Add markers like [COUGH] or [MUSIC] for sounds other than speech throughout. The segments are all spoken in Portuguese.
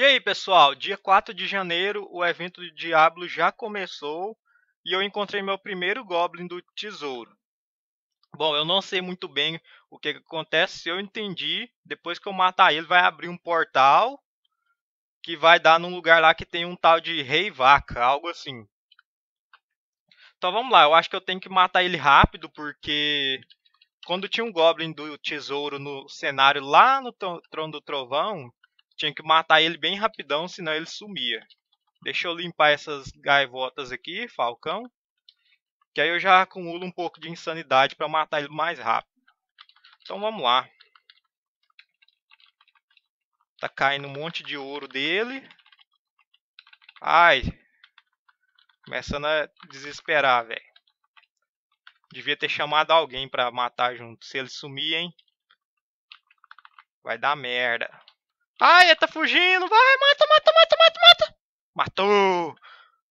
E aí, pessoal, dia 4 de janeiro, o evento do Diablo já começou e eu encontrei meu primeiro Goblin do Tesouro. Bom, eu não sei muito bem o que, que acontece, se eu entendi, depois que eu matar ele vai abrir um portal que vai dar num lugar lá que tem um tal de Rei Vaca, algo assim. Então vamos lá, eu acho que eu tenho que matar ele rápido porque quando tinha um Goblin do Tesouro no cenário lá no Trono do Trovão, tinha que matar ele bem rapidão, senão ele sumia. Deixa eu limpar essas gaivotas aqui, falcão. Que aí eu já acumulo um pouco de insanidade para matar ele mais rápido. Então vamos lá. Tá caindo um monte de ouro dele. Ai. Começando a desesperar, velho. Devia ter chamado alguém pra matar junto. Se ele sumir, hein. Vai dar merda. Ai, tá fugindo. Vai, mata, mata, mata, mata, mata. Matou.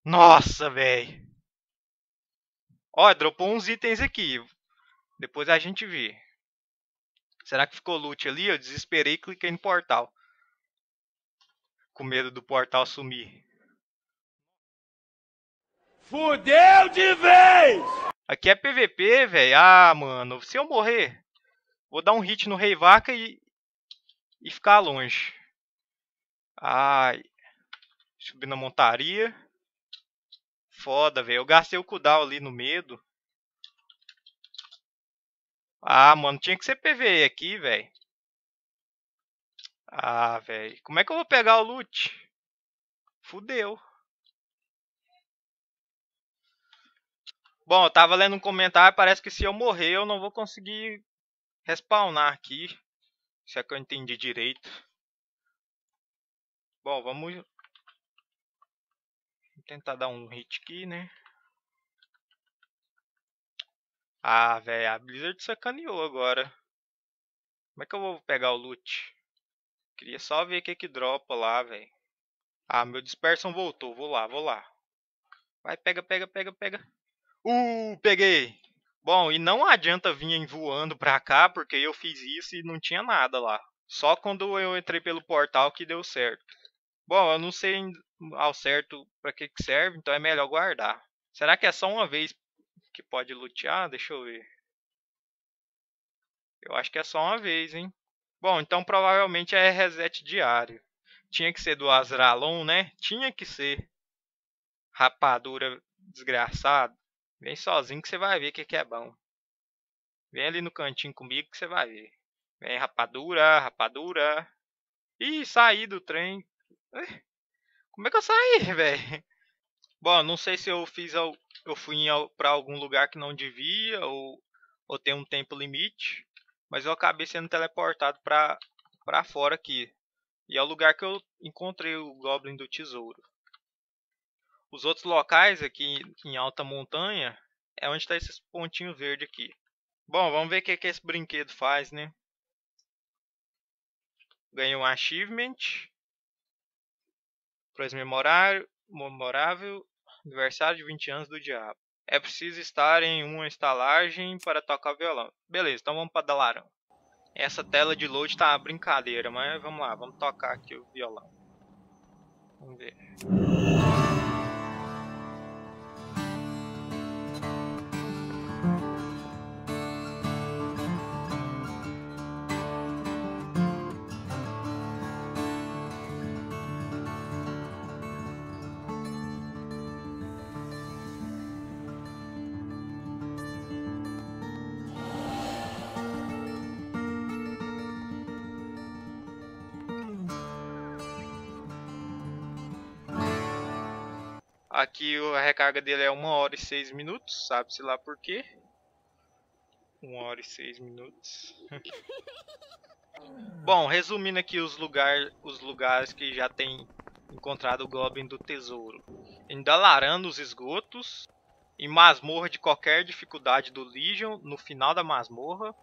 Nossa, velho. Ó, dropou uns itens aqui. Depois a gente vê. Será que ficou loot ali? Eu desesperei e cliquei no portal. Com medo do portal sumir. Fudeu de vez! Aqui é PVP, velho. Ah, mano. Se eu morrer, vou dar um hit no Rei Vaca e, e ficar longe. Ai. Subir na montaria. Foda, velho. Eu gastei o cooldown ali no medo. Ah, mano, tinha que ser PVE aqui, velho. Ah, velho. Como é que eu vou pegar o loot? Fudeu. Bom, eu tava lendo um comentário, parece que se eu morrer eu não vou conseguir respawnar aqui. Se é que eu entendi direito. Bom, vamos tentar dar um hit aqui, né? Ah, velho, a Blizzard sacaneou agora. Como é que eu vou pegar o loot? Queria só ver o que que dropa lá, velho. Ah, meu dispersion voltou. Vou lá, vou lá. Vai, pega, pega, pega, pega. Uh, peguei. Bom, e não adianta vir voando pra cá, porque eu fiz isso e não tinha nada lá. Só quando eu entrei pelo portal que deu certo. Bom, eu não sei ao certo para que, que serve, então é melhor guardar. Será que é só uma vez que pode lutear? Deixa eu ver. Eu acho que é só uma vez, hein? Bom, então provavelmente é reset diário. Tinha que ser do Azralon, né? Tinha que ser. Rapadura desgraçado. Vem sozinho que você vai ver o que, que é bom. Vem ali no cantinho comigo que você vai ver. Vem rapadura, rapadura. Ih, saí do trem. Como é que eu saí, [LAUGHS] velho? Bom, não sei se eu fiz eu fui para algum lugar que não devia ou ou tem um tempo limite, mas eu acabei sendo teleportado para para fora aqui. E é o lugar que eu encontrei o Goblin do Tesouro. Os outros locais aqui em alta montanha é onde está esses pontinhos verdes aqui. Bom, vamos ver o que, que esse brinquedo faz, né? Ganhei um achievement. Para memorável aniversário de 20 anos do diabo. É preciso estar em uma estalagem para tocar violão. Beleza, então vamos para Dalarão. Essa tela de load tá uma brincadeira, mas vamos lá, vamos tocar aqui o violão. Vamos ver. Aqui a recarga dele é 1 hora e 6 minutos, sabe-se lá por quê. 1 hora e 6 minutos. [LAUGHS] Bom, resumindo aqui os, lugar, os lugares que já tem encontrado o Goblin do Tesouro. Endalarando os esgotos, em masmorra de qualquer dificuldade do Legion, no final da masmorra.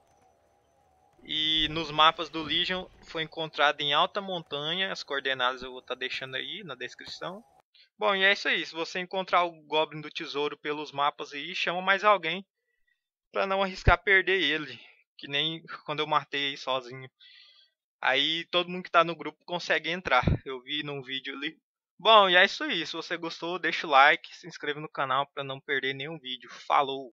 E nos mapas do Legion foi encontrado em alta montanha, as coordenadas eu vou estar tá deixando aí na descrição. Bom, e é isso aí. Se você encontrar o Goblin do Tesouro pelos mapas aí, chama mais alguém para não arriscar perder ele. Que nem [LAUGHS] quando eu matei aí sozinho. Aí todo mundo que tá no grupo consegue entrar. Eu vi num vídeo ali. Bom, e é isso aí. Se você gostou, deixa o like, se inscreva no canal para não perder nenhum vídeo. Falou!